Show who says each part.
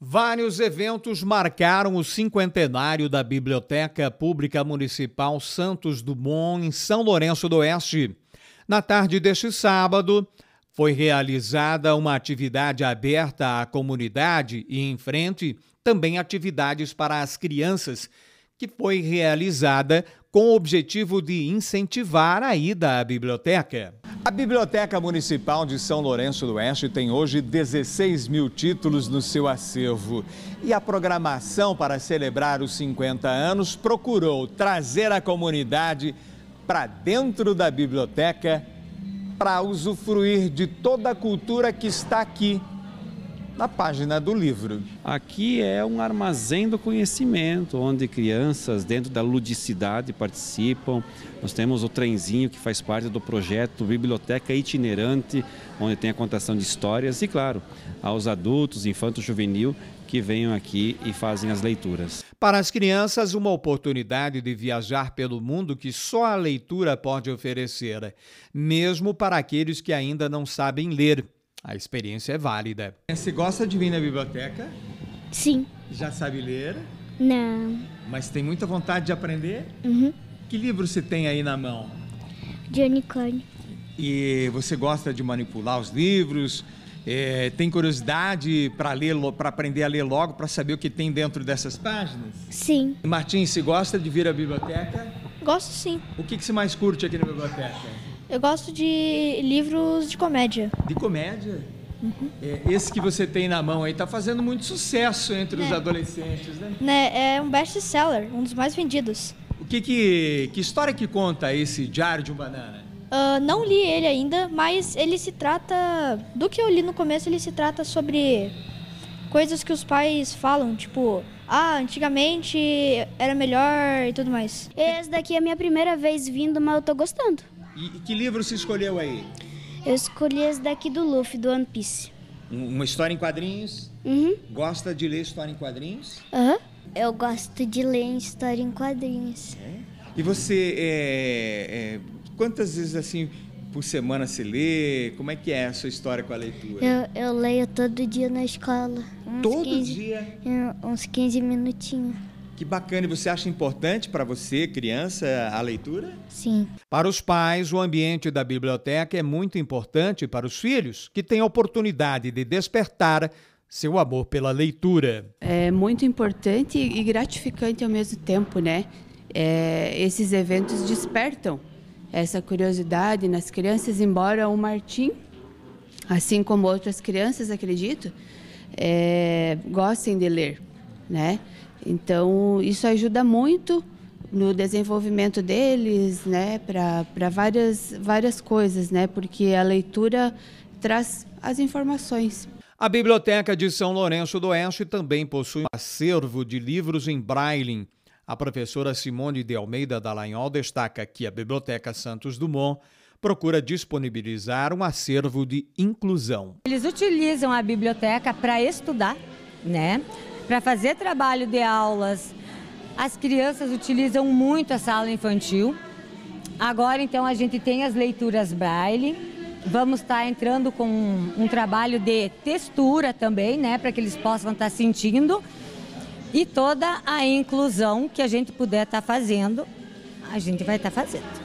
Speaker 1: Vários eventos marcaram o cinquentenário da Biblioteca Pública Municipal Santos Dumont, em São Lourenço do Oeste. Na tarde deste sábado, foi realizada uma atividade aberta à comunidade e, em frente, também atividades para as crianças, que foi realizada com o objetivo de incentivar a ida à biblioteca. A Biblioteca Municipal de São Lourenço do Oeste tem hoje 16 mil títulos no seu acervo. E a programação para celebrar os 50 anos procurou trazer a comunidade para dentro da biblioteca para usufruir de toda a cultura que está aqui na página do livro. Aqui é um armazém do conhecimento, onde crianças dentro da ludicidade participam. Nós temos o trenzinho que faz parte do projeto Biblioteca Itinerante, onde tem a contação de histórias e, claro, aos adultos, infanto juvenil que venham aqui e fazem as leituras. Para as crianças, uma oportunidade de viajar pelo mundo que só a leitura pode oferecer, mesmo para aqueles que ainda não sabem ler. A experiência é válida. Você gosta de vir na biblioteca? Sim. Já sabe ler?
Speaker 2: Não.
Speaker 1: Mas tem muita vontade de aprender? Uhum. Que livro você tem aí na mão?
Speaker 2: De unicórnio.
Speaker 1: E você gosta de manipular os livros? É, tem curiosidade para ler, para aprender a ler logo, para saber o que tem dentro dessas páginas? Sim. Martins, você gosta de vir à biblioteca? Gosto sim. O que, que você mais curte aqui na biblioteca?
Speaker 2: Eu gosto de livros de comédia. De
Speaker 1: comédia? Uhum. É, esse que você tem na mão aí está fazendo muito sucesso entre os é. adolescentes, né?
Speaker 2: né? É um best-seller, um dos mais vendidos. O que,
Speaker 1: que que história que conta esse Diário de um Banana?
Speaker 2: Uh, não li ele ainda, mas ele se trata do que eu li no começo. Ele se trata sobre coisas que os pais falam, tipo, ah, antigamente era melhor e tudo mais. Esse daqui é a minha primeira vez vindo, mas eu tô gostando.
Speaker 1: E, e que livro você escolheu aí?
Speaker 2: Eu escolhi esse daqui do Luffy, do One Piece.
Speaker 1: Um, uma história em quadrinhos? Uhum. Gosta de ler história em quadrinhos?
Speaker 2: Aham. Uhum. Eu gosto de ler história em quadrinhos. É?
Speaker 1: E você, é, é, quantas vezes assim por semana se lê? Como é que é a sua história com a leitura?
Speaker 2: Eu, eu leio todo dia na escola. todo 15, dia? É, uns 15 minutinhos.
Speaker 1: Que bacana. E você acha importante para você, criança, a leitura? Sim. Para os pais, o ambiente da biblioteca é muito importante para os filhos, que têm a oportunidade de despertar seu amor pela leitura.
Speaker 3: É muito importante e gratificante ao mesmo tempo, né? É, esses eventos despertam essa curiosidade nas crianças, embora o Martim, assim como outras crianças, acredito, é, gostem de ler né? Então, isso ajuda muito no desenvolvimento deles, né, para várias, várias coisas, né, porque a leitura traz as informações.
Speaker 1: A Biblioteca de São Lourenço do Oeste também possui um acervo de livros em braille. A professora Simone de Almeida Dallagnol destaca que a Biblioteca Santos Dumont procura disponibilizar um acervo de inclusão.
Speaker 3: Eles utilizam a biblioteca para estudar, né? para fazer trabalho de aulas. As crianças utilizam muito a sala infantil. Agora, então, a gente tem as leituras braille. Vamos estar tá entrando com um, um trabalho de textura também, né, para que eles possam estar tá sentindo. E toda a inclusão que a gente puder estar tá fazendo, a gente vai estar fazendo.